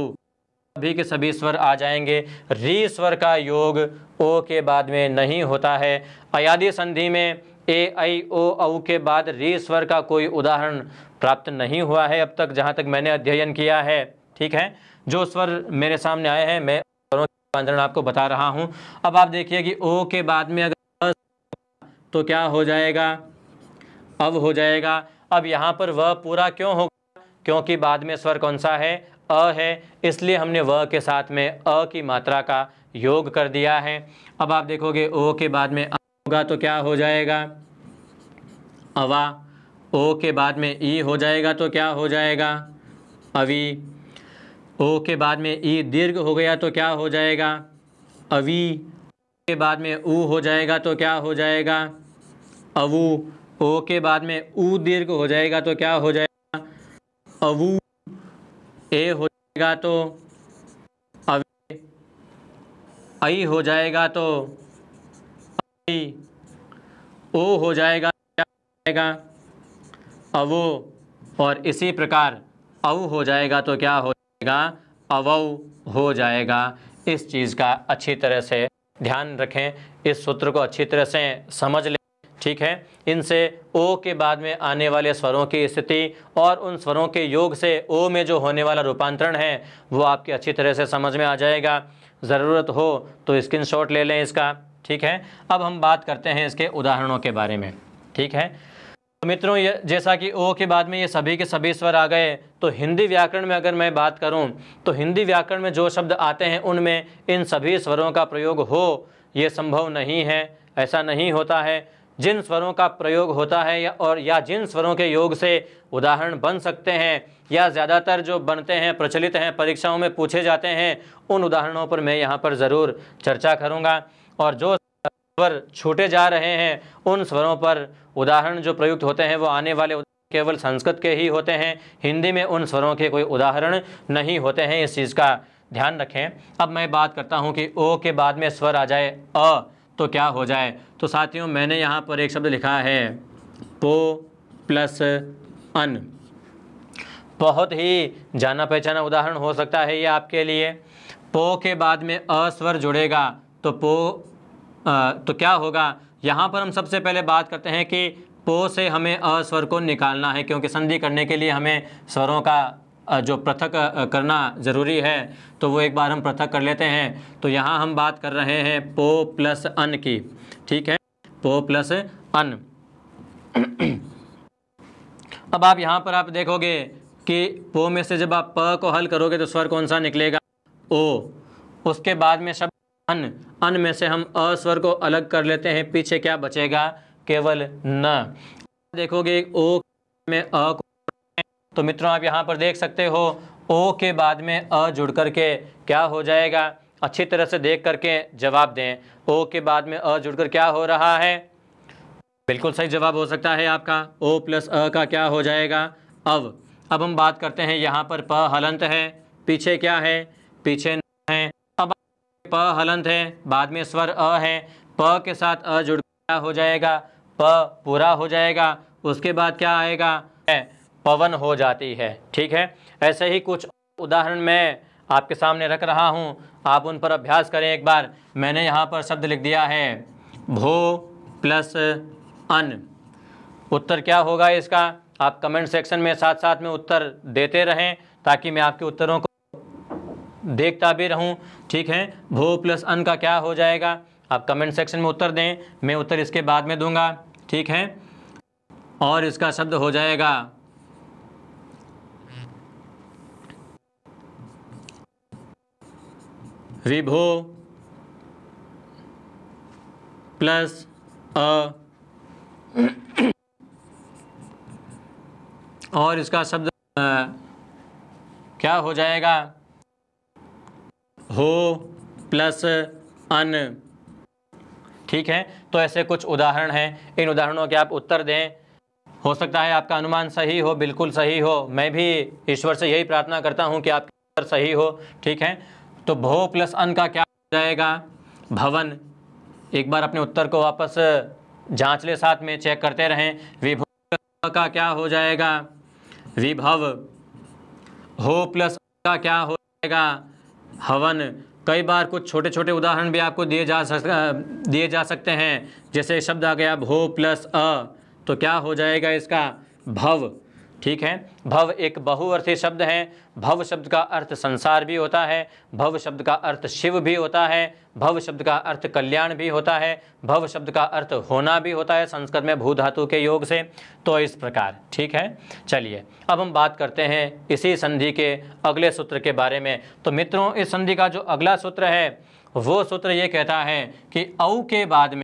सभी के सभी स्वर आ जाएंगे री स्वर का योग ओ के बाद में नहीं होता है अयादी संधि में ए आई ओ औ के बाद रे स्वर का कोई उदाहरण प्राप्त नहीं हुआ है अब तक जहाँ तक मैंने अध्ययन किया है ठीक है जो स्वर मेरे सामने आए हैं मैं रूपांतरण आपको बता रहा हूँ अब आप देखिए कि ओ के बाद में अगर तो क्या हो जाएगा अब हो जाएगा अब यहाँ पर वह पूरा क्यों होगा क्योंकि बाद में स्वर कौन सा है अ है इसलिए हमने व के साथ में अ की मात्रा का योग कर दिया है अब आप देखोगे ओ के बाद में होगा तो क्या हो जाएगा अवा ओ के बाद में ई हो जाएगा तो क्या हो जाएगा अवी ओ के बाद में ई दीर्घ हो गया तो क्या हो जाएगा अवी के बाद में ऊ हो जाएगा तो क्या हो जाएगा अवू ओ के बाद में ऊ दीर्घ हो जाएगा तो क्या हो जाएगा अवू ए हो जाएगा तो अवे ई हो जाएगा तो ओ हो जाएगा क्या हो जाएगा अवो और इसी प्रकार अव हो जाएगा तो क्या हो जाएगा अव हो जाएगा इस चीज़ का अच्छी तरह से ध्यान रखें इस सूत्र को अच्छी तरह से समझ लें ठीक है इनसे ओ के बाद में आने वाले स्वरों की स्थिति और उन स्वरों के योग से ओ में जो होने वाला रूपांतरण है वो आपके अच्छी तरह से समझ में आ जाएगा ज़रूरत हो तो स्क्रीन शॉट ले लें इसका ठीक है अब हम बात करते हैं इसके उदाहरणों के बारे में ठीक है तो मित्रों ये जैसा कि ओ के बाद में ये सभी के सभी स्वर आ गए तो हिंदी व्याकरण में अगर मैं बात करूं तो हिंदी व्याकरण में जो शब्द आते हैं उनमें इन सभी स्वरों का प्रयोग हो ये संभव नहीं है ऐसा नहीं होता है जिन स्वरों का प्रयोग होता है या और या जिन स्वरों के योग से उदाहरण बन सकते हैं या ज़्यादातर जो बनते हैं प्रचलित हैं परीक्षाओं में पूछे जाते हैं उन उदाहरणों पर मैं यहाँ पर ज़रूर चर्चा करूँगा और जो स्वर छूटे जा रहे हैं उन स्वरों पर उदाहरण जो प्रयुक्त होते हैं वो आने वाले केवल संस्कृत के ही होते हैं हिंदी में उन स्वरों के कोई उदाहरण नहीं होते हैं इस चीज़ का ध्यान रखें अब मैं बात करता हूँ कि ओ के बाद में स्वर आ जाए अ तो क्या हो जाए तो साथियों मैंने यहाँ पर एक शब्द लिखा है पो प्लस अन बहुत ही जाना पहचाना उदाहरण हो सकता है ये आपके लिए पो के बाद में अस्वर जुड़ेगा तो पो आ, तो क्या होगा यहाँ पर हम सबसे पहले बात करते हैं कि पो से हमें अस्वर को निकालना है क्योंकि संधि करने के लिए हमें स्वरों का जो पृथक करना ज़रूरी है तो वो एक बार हम पृथक कर लेते हैं तो यहाँ हम बात कर रहे हैं पो प्लस अन की ठीक है पो प्लस अन अब आप यहाँ पर आप देखोगे कि पो में से जब आप प को हल करोगे तो स्वर कौन सा निकलेगा ओ उसके बाद में शब्द अन अन में से हम अस्वर को अलग कर लेते हैं पीछे क्या बचेगा केवल न देखोगे ओ में अ तो मित्रों आप यहाँ पर देख सकते हो ओ के बाद में अ जुड़ करके क्या हो जाएगा अच्छी तरह से देख करके जवाब दें ओ के बाद में अ जुड़कर क्या हो रहा है बिल्कुल सही जवाब हो सकता है आपका ओ प्लस अ का क्या हो जाएगा अब अब हम बात करते हैं यहाँ पर प हलंत है पीछे क्या है पीछे न है प हलंत है बाद में स्वर अ है प के साथ अ जुड़ गया हो जाएगा प पूरा हो जाएगा उसके बाद क्या आएगा पवन हो जाती है ठीक है ऐसे ही कुछ उदाहरण मैं आपके सामने रख रहा हूँ आप उन पर अभ्यास करें एक बार मैंने यहाँ पर शब्द लिख दिया है भो प्लस अन उत्तर क्या होगा इसका आप कमेंट सेक्शन में साथ साथ में उत्तर देते रहें ताकि मैं आपके उत्तरों को देखता भी रहूँ ठीक है भो प्लस अन का क्या हो जाएगा आप कमेंट सेक्शन में उत्तर दें मैं उत्तर इसके बाद में दूंगा ठीक है और इसका शब्द हो जाएगा विभो प्लस अ और इसका शब्द क्या हो जाएगा हो प्लस अन ठीक है तो ऐसे कुछ उदाहरण हैं इन उदाहरणों के आप उत्तर दें हो सकता है आपका अनुमान सही हो बिल्कुल सही हो मैं भी ईश्वर से यही प्रार्थना करता हूँ कि आपके उत्तर सही हो ठीक है तो भो प्लस अन का क्या हो जाएगा भवन एक बार अपने उत्तर को वापस जांच ले साथ में चेक करते रहें विभव का क्या हो जाएगा विभव हो प्लस का क्या हो जाएगा हवन कई बार कुछ छोटे छोटे उदाहरण भी आपको दिए जा सक दिए जा सकते हैं जैसे शब्द आ गया भो प्लस अ तो क्या हो जाएगा इसका भव ठीक है भव एक बहुअर्थी शब्द है भव शब्द का अर्थ संसार भी होता है भव शब्द का अर्थ शिव भी होता है भव शब्द का अर्थ कल्याण भी होता है भव शब्द का अर्थ होना भी होता है संस्कृत में भू धातु के योग से तो इस प्रकार ठीक है चलिए अब हम बात करते हैं इसी संधि के अगले सूत्र के बारे में तो मित्रों इस संधि का जो अगला सूत्र है वो सूत्र ये कहता है कि औ के बाद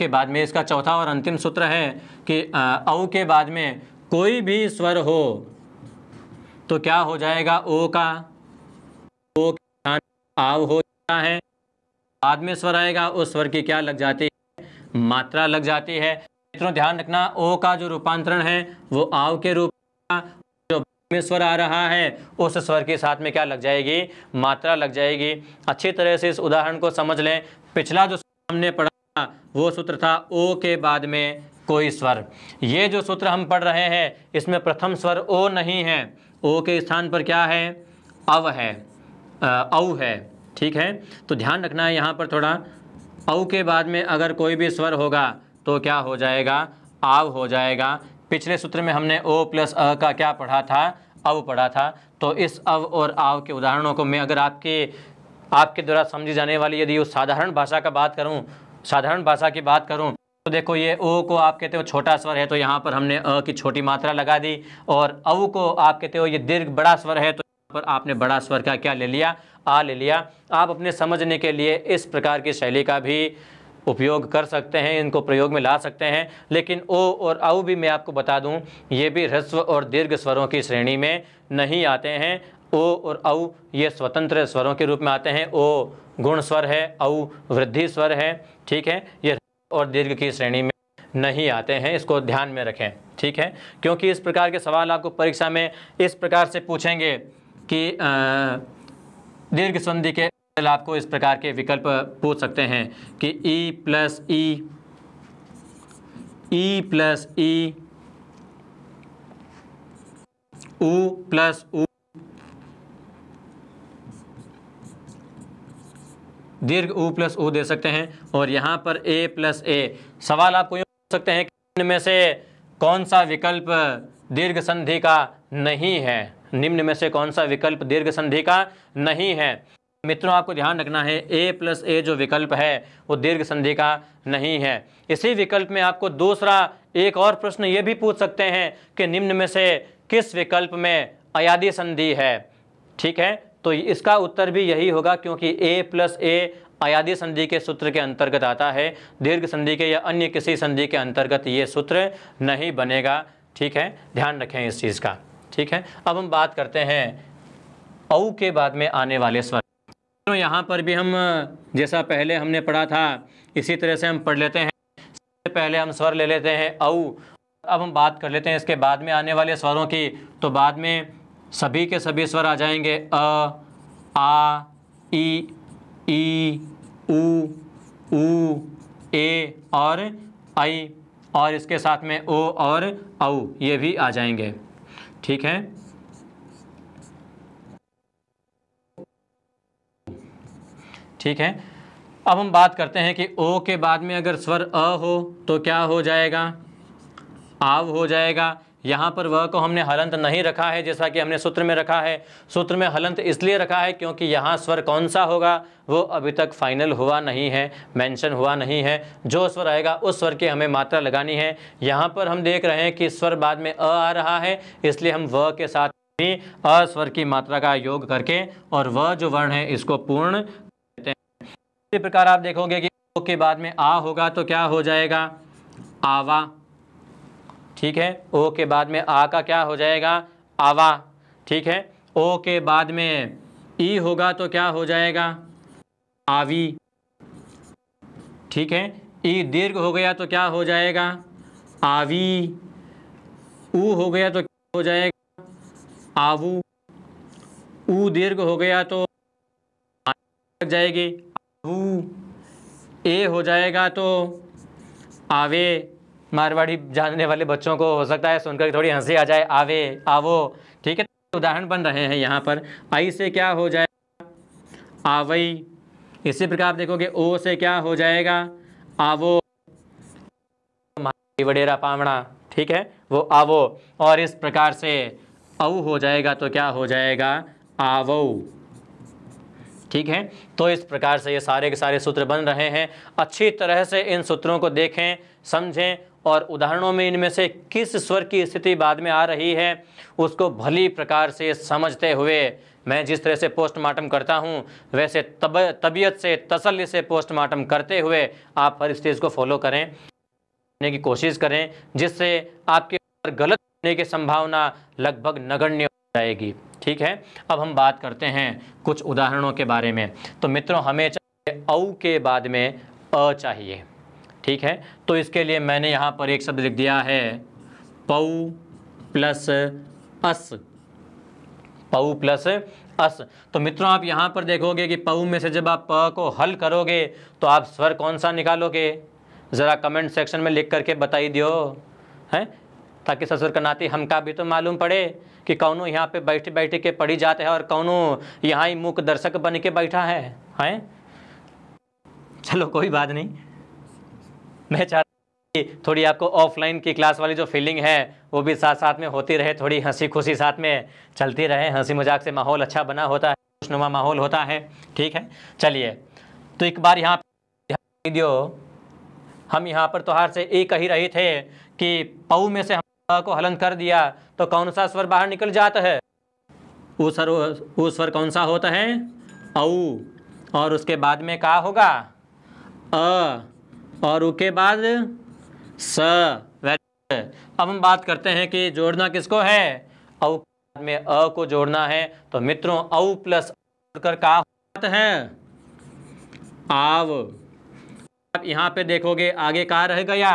के बाद में इसका चौथा और अंतिम सूत्र है कि औ के बाद में कोई भी स्वर हो तो क्या हो जाएगा ओ का ओ आव हो जाता है बाद में स्वर आएगा उस स्वर की क्या लग जाती है मात्रा लग जाती है मित्रों ध्यान रखना ओ का जो रूपांतरण है वो आव के रूप जो में स्वर आ रहा है उस स्वर के साथ में क्या लग जाएगी मात्रा लग जाएगी अच्छी तरह से इस उदाहरण को समझ लें पिछला जो हमने पढ़ा वो सूत्र था ओ के बाद में कोई स्वर ये जो सूत्र हम पढ़ रहे हैं इसमें प्रथम स्वर ओ नहीं है ओ के स्थान पर क्या है अव है औ है ठीक है तो ध्यान रखना है यहाँ पर थोड़ा औ के बाद में अगर कोई भी स्वर होगा तो क्या हो जाएगा आव हो जाएगा पिछले सूत्र में हमने ओ प्लस अ का क्या पढ़ा था अव पढ़ा था तो इस अव और आव के उदाहरणों को मैं अगर आपके आपके द्वारा समझी जाने वाली यदि उस साधारण भाषा का बात करूं साधारण भाषा की बात करूँ तो देखो ये ओ को आप कहते हो छोटा स्वर है तो यहाँ पर हमने अ की छोटी मात्रा लगा दी और अव को आप कहते हो ये दीर्घ बड़ा स्वर है तो पर आपने बड़ा स्वर का क्या ले लिया आ ले लिया आप अपने समझने के लिए इस प्रकार की शैली का भी उपयोग कर सकते हैं इनको प्रयोग में ला सकते हैं लेकिन ओ और औ भी मैं आपको बता दूं ये भी ह्रस्व और दीर्घ स्वरों की श्रेणी में नहीं आते हैं ओ और औ ये स्वतंत्र स्वरों के रूप में आते हैं ओ गुण स्वर है औ वृद्धि स्वर है ठीक है ये और दीर्घ की श्रेणी में नहीं आते हैं इसको ध्यान में रखें ठीक है क्योंकि इस प्रकार के सवाल आपको परीक्षा में इस प्रकार से पूछेंगे कि दीर्घ संधि के आपको इस प्रकार के विकल्प पूछ सकते हैं कि ई प्लस ई ई प्लस ई ऊ प्लस ऊ दीर्घ ऊ प्लस ऊ दे सकते हैं और यहाँ पर ए प्लस ए सवाल आपको यूँ पूछ सकते हैं कि इनमें से कौन सा विकल्प दीर्घ संधि का नहीं है निम्न में से कौन सा विकल्प दीर्घ संधि का नहीं है मित्रों आपको ध्यान रखना है ए प्लस ए जो विकल्प है वो दीर्घ संधि का नहीं है इसी विकल्प में आपको दूसरा एक और प्रश्न ये भी पूछ सकते हैं कि निम्न में से किस विकल्प में अयादी संधि है ठीक है तो इसका उत्तर भी यही होगा क्योंकि ए प्लस ए आयादी संधि के सूत्र के अंतर्गत आता है दीर्घ संधि के या अन्य किसी संधि के अंतर्गत ये सूत्र नहीं बनेगा ठीक है ध्यान रखें इस चीज़ का ठीक है अब हम बात करते हैं औ के बाद में आने वाले स्वर तो यहाँ पर भी हम जैसा पहले हमने पढ़ा था इसी तरह से हम पढ़ लेते हैं सबसे पहले हम स्वर ले लेते हैं औ अब हम बात कर लेते हैं इसके बाद में आने वाले स्वरों की तो बाद में सभी के सभी स्वर आ जाएंगे अ आ ई ई ऊ ऊ ए और आई और इसके साथ में ओ और औ ये भी आ जाएंगे ठीक है ठीक है अब हम बात करते हैं कि ओ के बाद में अगर स्वर अ हो तो क्या हो जाएगा आव हो जाएगा यहाँ पर वह को हमने हलंत नहीं रखा है जैसा कि हमने सूत्र में रखा है सूत्र में हलंत इसलिए रखा है क्योंकि यहाँ स्वर कौन सा होगा वो अभी तक फाइनल हुआ नहीं है मेंशन हुआ नहीं है जो स्वर आएगा उस स्वर की हमें मात्रा लगानी है यहाँ पर हम देख रहे हैं कि स्वर बाद में अ आ रहा है इसलिए हम व के साथ ही अ स्वर की मात्रा का योग करके और वह जो वर्ण है इसको पूर्ण कहते हैं इसी प्रकार आप देखोगे कि ओ के बाद में आ होगा तो क्या हो जाएगा आवा ठीक है ओ के बाद में आ का क्या हो जाएगा आवा ठीक है ओ के बाद में ई होगा तो क्या हो जाएगा आवी ठीक है ई दीर्घ हो गया तो क्या हो जाएगा आवी ऊ हो गया तो क्या हो जाएगा आवू ऊ दीर्घ हो गया तो लग जाएगी आवू ए हो जाएगा तो आवे मारवाड़ी जानने वाले बच्चों को हो सकता है सुनकर थोड़ी हंसी आ जाए आवे आवो ठीक है तो उदाहरण बन रहे हैं यहाँ पर आई से क्या हो जाएगा आवई इसी प्रकार आप देखोगे ओ से क्या हो जाएगा आवो वडेरा पावड़ा ठीक है वो आवो और इस प्रकार से औ हो जाएगा तो क्या हो जाएगा आवो ठीक है तो इस प्रकार से ये सारे के सारे सूत्र बन रहे हैं अच्छी तरह से इन सूत्रों को देखें समझें और उदाहरणों में इनमें से किस स्वर की स्थिति बाद में आ रही है उसको भली प्रकार से समझते हुए मैं जिस तरह से पोस्टमार्टम करता हूँ वैसे तब तबीयत से तसल्ली से पोस्टमार्टम करते हुए आप हर इस चीज़ को फॉलो करें करने की कोशिश करें जिससे आपके ऊपर गलत होने की संभावना लगभग नगण्य हो जाएगी ठीक है अब हम बात करते हैं कुछ उदाहरणों के बारे में तो मित्रों हमें चाहिए औ के बाद में अ चाहिए ठीक है तो इसके लिए मैंने यहाँ पर एक शब्द लिख दिया है पऊ प्लस अस पऊ प्लस अस तो मित्रों आप यहाँ पर देखोगे कि पऊ में से जब आप प को हल करोगे तो आप स्वर कौन सा निकालोगे ज़रा कमेंट सेक्शन में लिख करके बताई दियो हैं ताकि ससुर का नाती हमका भी तो मालूम पड़े कि कौनों यहाँ पे बैठे बैठे के पढ़ी जाते हैं और कौनों यहाँ ही मूक दर्शक बन के बैठा है हैं चलो कोई बात नहीं मैं चाहता हूँ थोड़ी आपको ऑफलाइन की क्लास वाली जो फीलिंग है वो भी साथ साथ में होती रहे थोड़ी हंसी खुशी साथ में चलती रहे हंसी मजाक से माहौल अच्छा बना होता है खुशनुमा माहौल होता है ठीक है चलिए तो एक बार यहाँ वीडियो हम यहाँ पर तोहार से ये कही रहे थे कि पऊ में से हम को हलन कर दिया तो कौन सा स्वर बाहर निकल जाता है वो सर वो स्वर कौन सा होता है औ और उसके बाद में कहा होगा अ और ऊ के बाद स अब हम बात करते हैं कि जोड़ना किसको है औ में अ को जोड़ना है तो मित्रों औ प्लस जोड़कर का है आव आप यहाँ पे देखोगे आगे कहा रह गया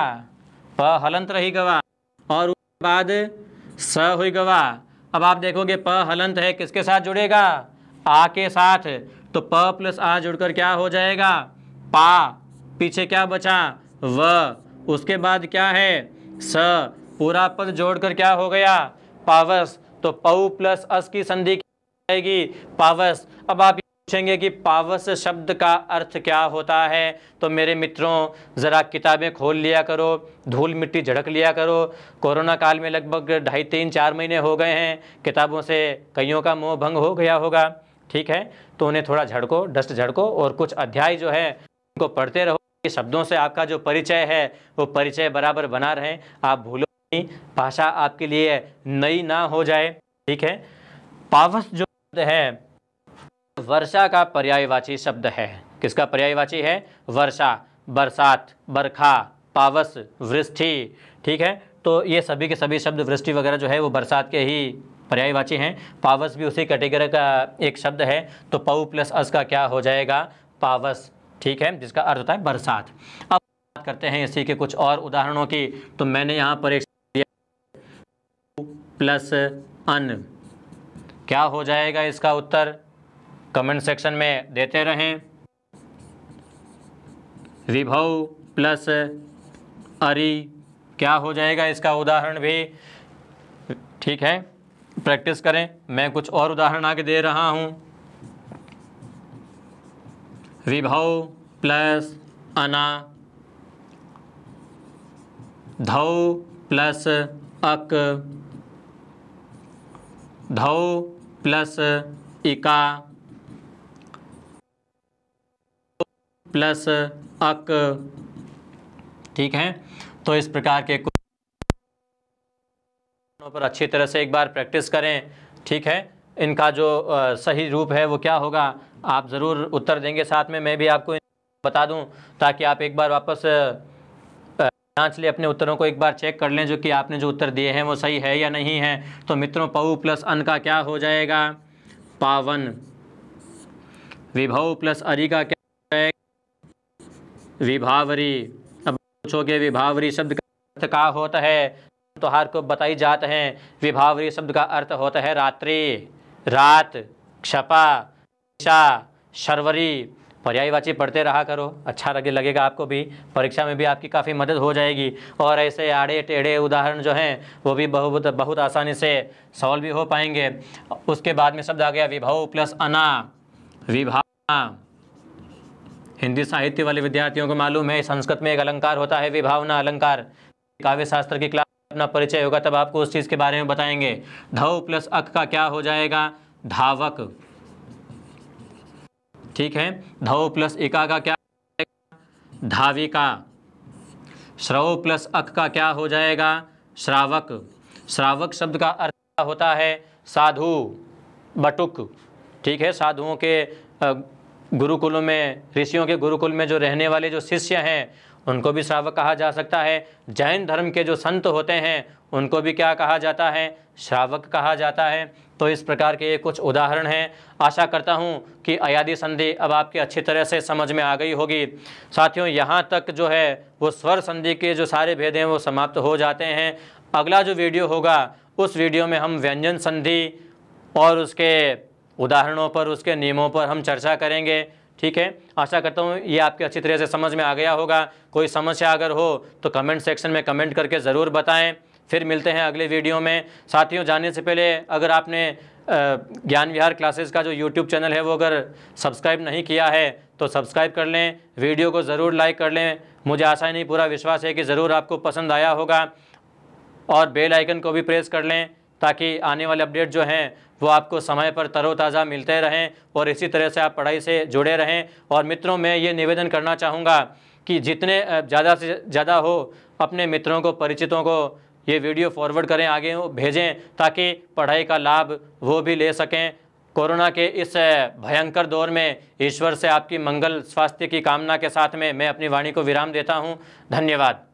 प हलंत रही गवा और उसके बाद स हुई गवा अब आप देखोगे प हलंत है किसके साथ जुड़ेगा आ के साथ तो प प्लस आ जुड़कर क्या हो जाएगा पा पीछे क्या बचा व उसके बाद क्या है स पूरा पद जोड़कर क्या हो गया पावस तो पऊ प्लस अस की संधि आएगी पावस अब आप पूछेंगे कि पावस शब्द का अर्थ क्या होता है तो मेरे मित्रों ज़रा किताबें खोल लिया करो धूल मिट्टी झड़क लिया करो कोरोना काल में लगभग ढाई तीन चार महीने हो गए हैं किताबों से कईयों का मोह भंग हो गया होगा ठीक है तो उन्हें थोड़ा झड़को डस्ट झड़को और कुछ अध्याय जो है उनको पढ़ते रहो शब्दों से आपका जो परिचय है वो परिचय बराबर बना रहे आप भूलो नहीं भाषा आपके लिए नई ना हो जाए ठीक है पावस जो शब्द है वर्षा का पर्यायवाची शब्द है किसका पर्यायवाची है वर्षा बरसात बरखा पावस वृष्टि ठीक है तो ये सभी के सभी शब्द वृष्टि वगैरह जो है वो बरसात के ही पर्यायवाची हैं पावस भी उसी कैटेगरी का एक शब्द है तो पऊ प्लस अस का क्या हो जाएगा पावस ठीक है जिसका अर्थ होता है बरसात अब बात करते हैं इसी के कुछ और उदाहरणों की तो मैंने यहाँ पर एक प्लस अन क्या हो जाएगा इसका उत्तर कमेंट सेक्शन में देते रहें विभव प्लस अरी क्या हो जाएगा इसका उदाहरण भी ठीक है प्रैक्टिस करें मैं कुछ और उदाहरण आगे दे रहा हूं विभव प्लस अना धौ प्लस अक धौ प्लस इका प्लस अक ठीक है तो इस प्रकार के पर अच्छी तरह से एक बार प्रैक्टिस करें ठीक है इनका जो सही रूप है वो क्या होगा आप ज़रूर उत्तर देंगे साथ में मैं भी आपको बता दूं ताकि आप एक बार वापस जांच लें अपने उत्तरों को एक बार चेक कर लें जो कि आपने जो उत्तर दिए हैं वो सही है या नहीं है तो मित्रों पऊ प्लस अन का क्या हो जाएगा पावन विभव प्लस अरी का क्या हो जाएगा विभावरी अब पूछोगे विभावरी शब्द का अर्थ का होता है त्योहार को बताई जाते हैं विभावरी शब्द का अर्थ होता है रात्रि रात क्षपा शर्वरी पर्यायवाची पढ़ते रहा करो अच्छा लगे लगेगा आपको भी परीक्षा में भी आपकी काफ़ी मदद हो जाएगी और ऐसे आड़े टेढ़े उदाहरण जो हैं वो भी बहुत बहुत आसानी से सॉल्व भी हो पाएंगे उसके बाद में शब्द आ गया विभाव प्लस अना विभावना हिंदी साहित्य वाले विद्यार्थियों को मालूम है संस्कृत में एक अलंकार होता है विभावना अलंकार काव्य शास्त्र की क्लास अपना परिचय होगा तब आपको उस चीज़ के बारे में बताएंगे धव प्लस अक का क्या हो जाएगा धावक ठीक है धव प्लस इका का क्या धाविका श्रव प्लस अक का क्या हो जाएगा श्रावक श्रावक शब्द का अर्थ होता है साधु बटुक ठीक है साधुओं के गुरुकुलों में ऋषियों के गुरुकुल में जो रहने वाले जो शिष्य हैं उनको भी श्रावक कहा जा सकता है जैन धर्म के जो संत होते हैं उनको भी क्या कहा जाता है श्रावक कहा जाता है तो इस प्रकार के ये कुछ उदाहरण हैं आशा करता हूँ कि अयादी संधि अब आपके अच्छी तरह से समझ में आ गई होगी साथियों यहाँ तक जो है वो स्वर संधि के जो सारे भेद हैं वो समाप्त हो जाते हैं अगला जो वीडियो होगा उस वीडियो में हम व्यंजन संधि और उसके उदाहरणों पर उसके नियमों पर हम चर्चा करेंगे ठीक है आशा करता हूँ ये आपके अच्छी तरह से समझ में आ गया होगा कोई समस्या अगर हो तो कमेंट सेक्शन में कमेंट करके ज़रूर बताएं फिर मिलते हैं अगले वीडियो में साथियों जाने से पहले अगर आपने ज्ञान विहार क्लासेस का जो यूट्यूब चैनल है वो अगर सब्सक्राइब नहीं किया है तो सब्सक्राइब कर लें वीडियो को ज़रूर लाइक कर लें मुझे आशा नहीं पूरा विश्वास है कि ज़रूर आपको पसंद आया होगा और बेल आइकन को भी प्रेस कर लें ताकि आने वाले अपडेट जो हैं वो आपको समय पर तरोताज़ा मिलते रहें और इसी तरह से आप पढ़ाई से जुड़े रहें और मित्रों मैं ये निवेदन करना चाहूँगा कि जितने ज़्यादा से ज़्यादा हो अपने मित्रों को परिचितों को ये वीडियो फॉरवर्ड करें आगे भेजें ताकि पढ़ाई का लाभ वो भी ले सकें कोरोना के इस भयंकर दौर में ईश्वर से आपकी मंगल स्वास्थ्य की कामना के साथ में मैं अपनी वाणी को विराम देता हूँ धन्यवाद